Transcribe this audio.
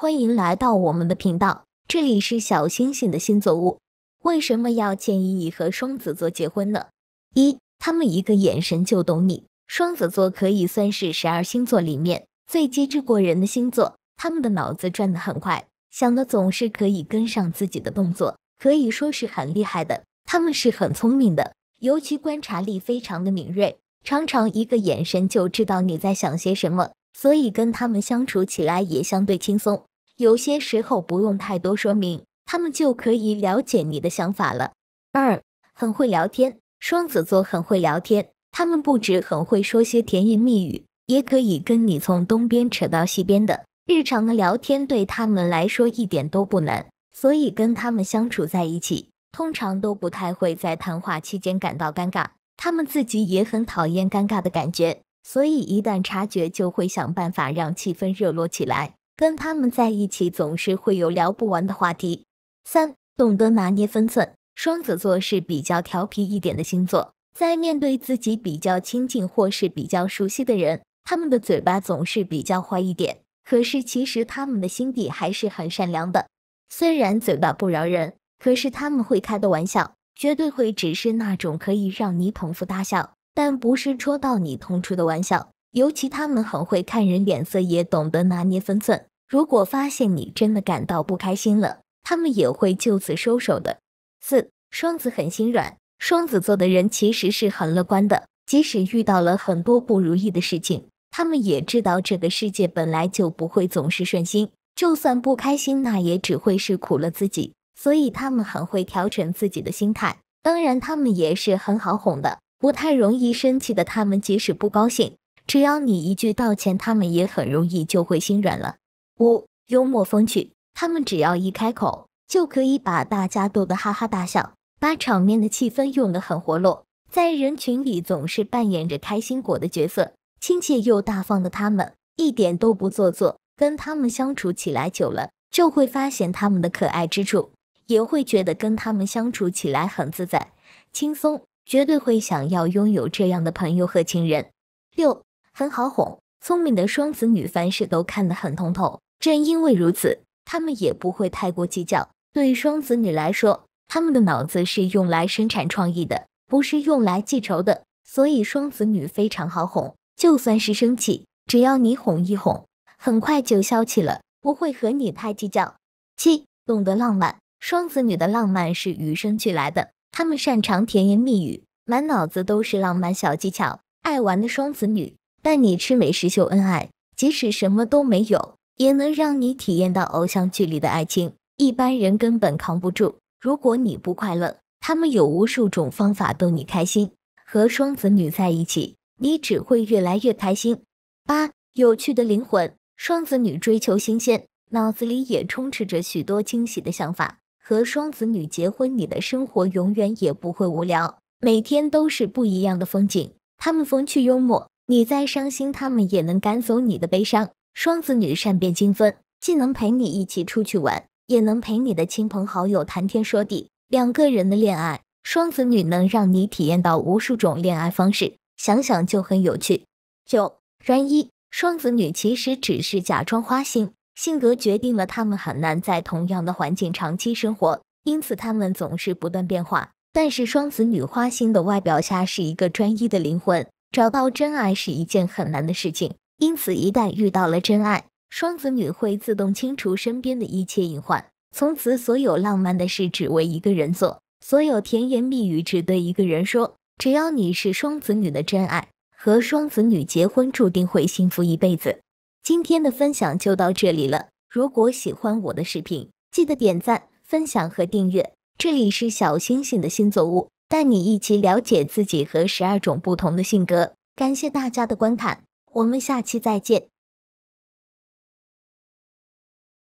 欢迎来到我们的频道，这里是小星星的星座屋。为什么要建议你和双子座结婚呢？一，他们一个眼神就懂你。双子座可以算是十二星座里面最机智过人的星座，他们的脑子转得很快，想的总是可以跟上自己的动作，可以说是很厉害的。他们是很聪明的，尤其观察力非常的敏锐，常常一个眼神就知道你在想些什么，所以跟他们相处起来也相对轻松。有些时候不用太多说明，他们就可以了解你的想法了。二，很会聊天。双子座很会聊天，他们不止很会说些甜言蜜语，也可以跟你从东边扯到西边的。日常的聊天对他们来说一点都不难，所以跟他们相处在一起，通常都不太会在谈话期间感到尴尬。他们自己也很讨厌尴尬的感觉，所以一旦察觉，就会想办法让气氛热络起来。跟他们在一起，总是会有聊不完的话题。三，懂得拿捏分寸。双子座是比较调皮一点的星座，在面对自己比较亲近或是比较熟悉的人，他们的嘴巴总是比较坏一点。可是其实他们的心底还是很善良的。虽然嘴巴不饶人，可是他们会开的玩笑，绝对会只是那种可以让你捧腹大笑，但不是戳到你痛处的玩笑。尤其他们很会看人脸色，也懂得拿捏分寸。如果发现你真的感到不开心了，他们也会就此收手的。四双子很心软，双子座的人其实是很乐观的，即使遇到了很多不如意的事情，他们也知道这个世界本来就不会总是顺心，就算不开心，那也只会是苦了自己。所以他们很会调整自己的心态，当然他们也是很好哄的，不太容易生气的。他们即使不高兴，只要你一句道歉，他们也很容易就会心软了。五幽默风趣，他们只要一开口，就可以把大家逗得哈哈大笑，把场面的气氛用得很活络。在人群里总是扮演着开心果的角色，亲切又大方的他们一点都不做作。跟他们相处起来久了，就会发现他们的可爱之处，也会觉得跟他们相处起来很自在、轻松，绝对会想要拥有这样的朋友和情人。六很好哄，聪明的双子女凡事都看得很通透。正因为如此，他们也不会太过计较。对双子女来说，他们的脑子是用来生产创意的，不是用来记仇的。所以双子女非常好哄，就算是生气，只要你哄一哄，很快就消气了，不会和你太计较。七，懂得浪漫。双子女的浪漫是与生俱来的，他们擅长甜言蜜语，满脑子都是浪漫小技巧。爱玩的双子女带你吃美食秀恩爱，即使什么都没有。也能让你体验到偶像剧里的爱情，一般人根本扛不住。如果你不快乐，他们有无数种方法逗你开心。和双子女在一起，你只会越来越开心。八有趣的灵魂，双子女追求新鲜，脑子里也充斥着许多惊喜的想法。和双子女结婚，你的生活永远也不会无聊，每天都是不一样的风景。他们风趣幽默，你再伤心，他们也能赶走你的悲伤。双子女善变精分，既能陪你一起出去玩，也能陪你的亲朋好友谈天说地。两个人的恋爱，双子女能让你体验到无数种恋爱方式，想想就很有趣。九专一双子女其实只是假装花心，性格决定了他们很难在同样的环境长期生活，因此他们总是不断变化。但是双子女花心的外表下是一个专一的灵魂，找到真爱是一件很难的事情。因此，一旦遇到了真爱，双子女会自动清除身边的一切隐患，从此所有浪漫的事只为一个人做，所有甜言蜜语只对一个人说。只要你是双子女的真爱，和双子女结婚注定会幸福一辈子。今天的分享就到这里了，如果喜欢我的视频，记得点赞、分享和订阅。这里是小星星的星座屋，带你一起了解自己和十二种不同的性格。感谢大家的观看。我们下期再见。